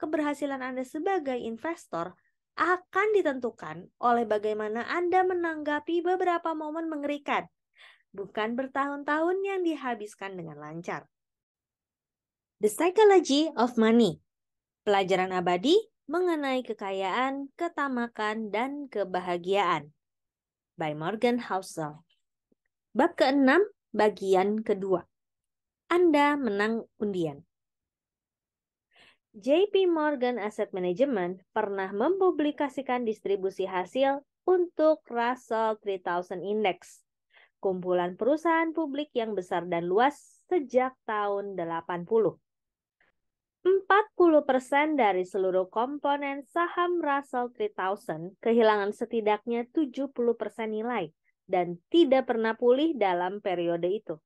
keberhasilan Anda sebagai investor akan ditentukan oleh bagaimana Anda menanggapi beberapa momen mengerikan, bukan bertahun-tahun yang dihabiskan dengan lancar. The Psychology of Money Pelajaran abadi mengenai kekayaan, ketamakan, dan kebahagiaan by Morgan Housel Bab ke-6, bagian kedua. Anda menang undian. JP Morgan Asset Management pernah mempublikasikan distribusi hasil untuk Russell 3000 Index, kumpulan perusahaan publik yang besar dan luas sejak tahun 80. 40% dari seluruh komponen saham Russell 3000 kehilangan setidaknya 70% nilai dan tidak pernah pulih dalam periode itu.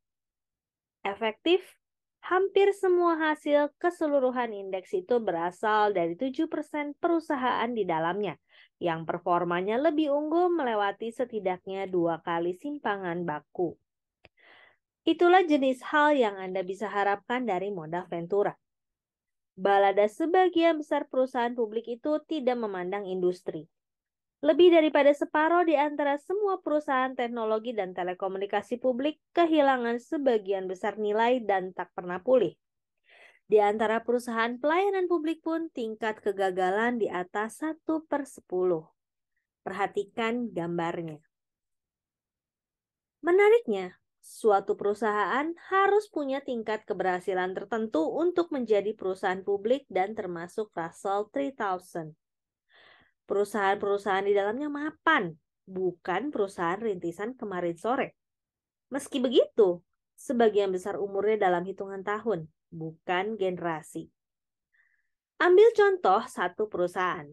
Efektif hampir semua hasil keseluruhan indeks itu berasal dari 7% perusahaan di dalamnya yang performanya lebih unggul melewati setidaknya dua kali simpangan baku. Itulah jenis hal yang Anda bisa harapkan dari modal Ventura. Balada sebagian besar perusahaan publik itu tidak memandang industri. Lebih daripada separuh di antara semua perusahaan teknologi dan telekomunikasi publik kehilangan sebagian besar nilai dan tak pernah pulih. Di antara perusahaan pelayanan publik pun tingkat kegagalan di atas 1 per 10. Perhatikan gambarnya. Menariknya, suatu perusahaan harus punya tingkat keberhasilan tertentu untuk menjadi perusahaan publik dan termasuk Russell 3000 perusahaan-perusahaan di dalamnya mapan, bukan perusahaan rintisan kemarin sore. Meski begitu, sebagian besar umurnya dalam hitungan tahun, bukan generasi. Ambil contoh satu perusahaan,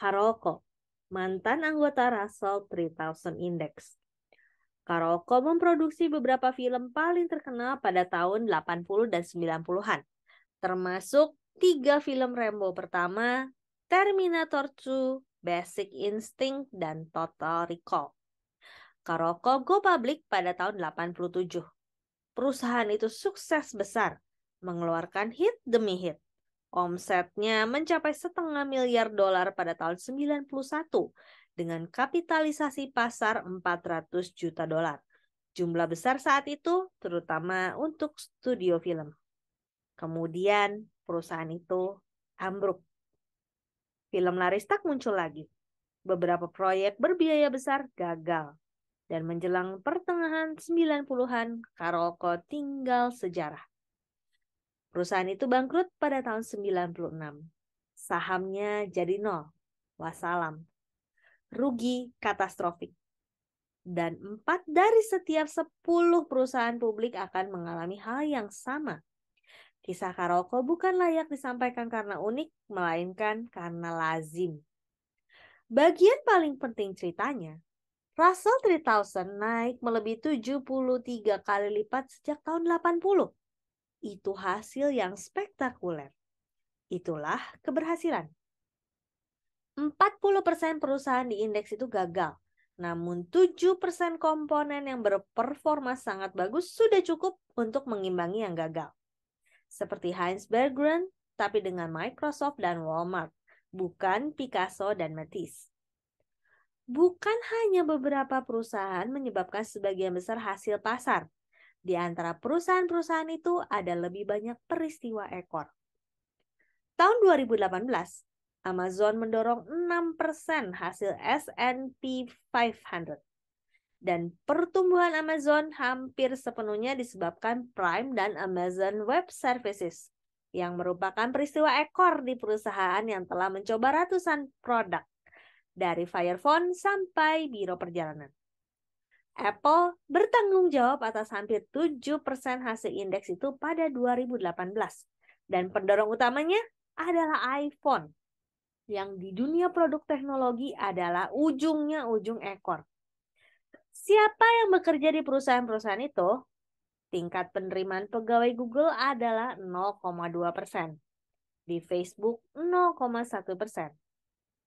Karoko, mantan anggota Russell 3000 Index. Karoko memproduksi beberapa film paling terkenal pada tahun 80 dan 90-an, termasuk tiga film Rambo pertama, Terminator 2, Basic Instinct, dan Total Recall. Karoko go public pada tahun 87. Perusahaan itu sukses besar, mengeluarkan hit demi hit. Omsetnya mencapai setengah miliar dolar pada tahun 91 dengan kapitalisasi pasar 400 juta dolar. Jumlah besar saat itu terutama untuk studio film. Kemudian perusahaan itu ambruk Film laris tak muncul lagi. Beberapa proyek berbiaya besar gagal. Dan menjelang pertengahan 90-an, Karolko tinggal sejarah. Perusahaan itu bangkrut pada tahun 96. Sahamnya jadi nol. Wassalam. Rugi katastrofik. Dan empat dari setiap 10 perusahaan publik akan mengalami hal yang sama – Kisah Karoko bukan layak disampaikan karena unik, melainkan karena lazim. Bagian paling penting ceritanya, Russell 3000 naik melebihi 73 kali lipat sejak tahun 80. Itu hasil yang spektakuler. Itulah keberhasilan. 40% perusahaan di indeks itu gagal. Namun 7% komponen yang berperforma sangat bagus sudah cukup untuk mengimbangi yang gagal seperti Heinz Berggren, tapi dengan Microsoft dan Walmart, bukan Picasso dan Matisse. Bukan hanya beberapa perusahaan menyebabkan sebagian besar hasil pasar. Di antara perusahaan-perusahaan itu ada lebih banyak peristiwa ekor. Tahun 2018, Amazon mendorong 6% hasil S&P 500 dan pertumbuhan Amazon hampir sepenuhnya disebabkan Prime dan Amazon Web Services yang merupakan peristiwa ekor di perusahaan yang telah mencoba ratusan produk dari Fire Phone sampai biro perjalanan. Apple bertanggung jawab atas hampir 7% hasil indeks itu pada 2018. Dan pendorong utamanya adalah iPhone, yang di dunia produk teknologi adalah ujungnya ujung ekor. Siapa yang bekerja di perusahaan-perusahaan itu? Tingkat penerimaan pegawai Google adalah 0,2 persen. Di Facebook 0,1 persen.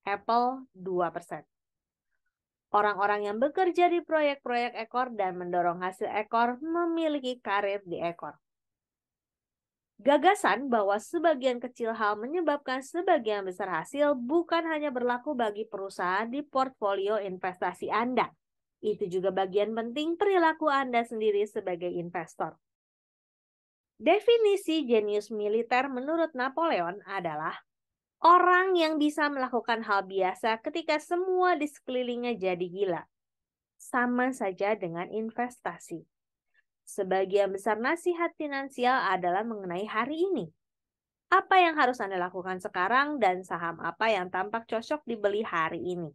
Apple 2 persen. Orang-orang yang bekerja di proyek-proyek ekor dan mendorong hasil ekor memiliki karir di ekor. Gagasan bahwa sebagian kecil hal menyebabkan sebagian besar hasil bukan hanya berlaku bagi perusahaan di portfolio investasi Anda, itu juga bagian penting perilaku Anda sendiri sebagai investor. Definisi jenius militer menurut Napoleon adalah orang yang bisa melakukan hal biasa ketika semua di sekelilingnya jadi gila. Sama saja dengan investasi. Sebagian besar nasihat finansial adalah mengenai hari ini. Apa yang harus Anda lakukan sekarang dan saham apa yang tampak cocok dibeli hari ini.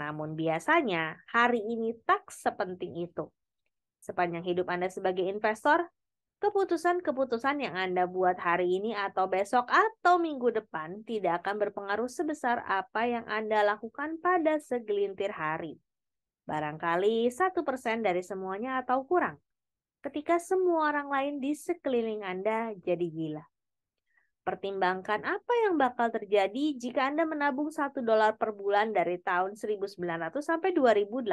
Namun biasanya hari ini tak sepenting itu. Sepanjang hidup Anda sebagai investor, keputusan-keputusan yang Anda buat hari ini atau besok atau minggu depan tidak akan berpengaruh sebesar apa yang Anda lakukan pada segelintir hari. Barangkali 1% dari semuanya atau kurang. Ketika semua orang lain di sekeliling Anda jadi gila. Pertimbangkan apa yang bakal terjadi jika Anda menabung 1 dolar per bulan dari tahun 1900 sampai 2018.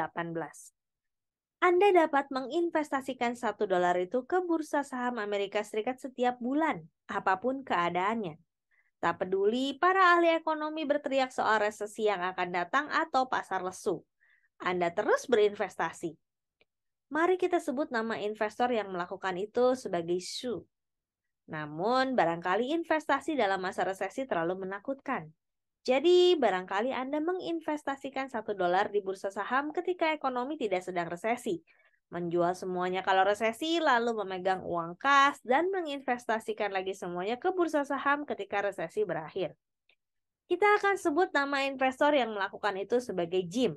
Anda dapat menginvestasikan 1 dolar itu ke bursa saham Amerika Serikat setiap bulan, apapun keadaannya. Tak peduli para ahli ekonomi berteriak soal resesi yang akan datang atau pasar lesu. Anda terus berinvestasi. Mari kita sebut nama investor yang melakukan itu sebagai Shu. Namun, barangkali investasi dalam masa resesi terlalu menakutkan. Jadi, barangkali Anda menginvestasikan satu dolar di bursa saham ketika ekonomi tidak sedang resesi. Menjual semuanya kalau resesi, lalu memegang uang kas, dan menginvestasikan lagi semuanya ke bursa saham ketika resesi berakhir. Kita akan sebut nama investor yang melakukan itu sebagai Jim.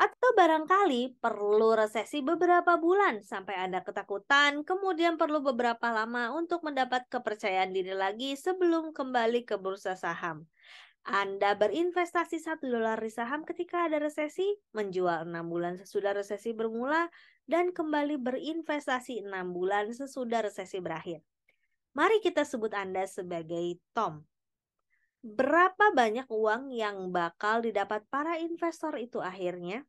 Atau barangkali perlu resesi beberapa bulan sampai Anda ketakutan, kemudian perlu beberapa lama untuk mendapat kepercayaan diri lagi sebelum kembali ke bursa saham. Anda berinvestasi satu dolar di saham ketika ada resesi, menjual enam bulan sesudah resesi bermula, dan kembali berinvestasi enam bulan sesudah resesi berakhir. Mari kita sebut Anda sebagai Tom berapa banyak uang yang bakal didapat para investor itu akhirnya?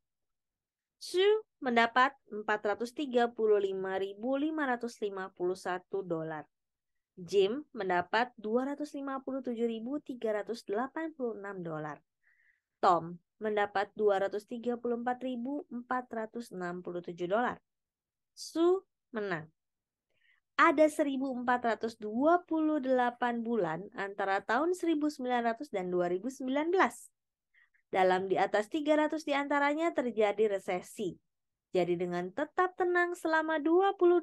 Su mendapat 435.551 dolar. Jim mendapat 257.386 dolar. Tom mendapat 234.467 dolar. Su menang ada 1428 bulan antara tahun 1900 dan 2019. Dalam di atas 300 antaranya terjadi resesi. Jadi dengan tetap tenang selama 22%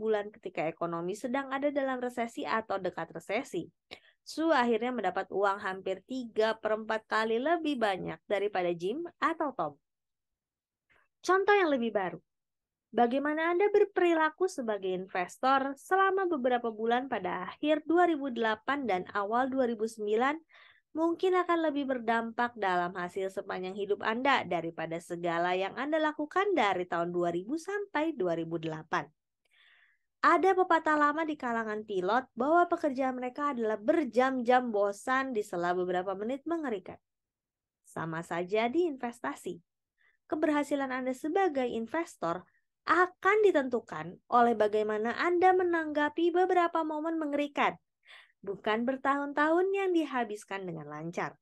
bulan ketika ekonomi sedang ada dalam resesi atau dekat resesi. Su akhirnya mendapat uang hampir 3 per 4 kali lebih banyak daripada Jim atau Tom. Contoh yang lebih baru, Bagaimana Anda berperilaku sebagai investor selama beberapa bulan pada akhir 2008 dan awal 2009 mungkin akan lebih berdampak dalam hasil sepanjang hidup Anda daripada segala yang Anda lakukan dari tahun 2000 sampai 2008. Ada pepatah lama di kalangan pilot bahwa pekerjaan mereka adalah berjam-jam bosan di sela beberapa menit mengerikan. Sama saja di investasi. Keberhasilan Anda sebagai investor akan ditentukan oleh bagaimana Anda menanggapi beberapa momen mengerikan, bukan bertahun-tahun yang dihabiskan dengan lancar.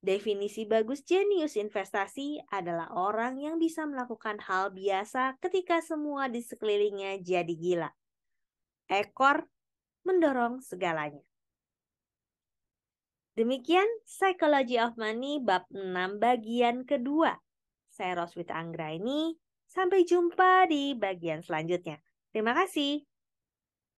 Definisi bagus jenius investasi adalah orang yang bisa melakukan hal biasa ketika semua di sekelilingnya jadi gila. Ekor mendorong segalanya. Demikian Psychology of Money bab 6 bagian kedua. Saya Roswita Anggraini, Sampai jumpa di bagian selanjutnya. Terima kasih.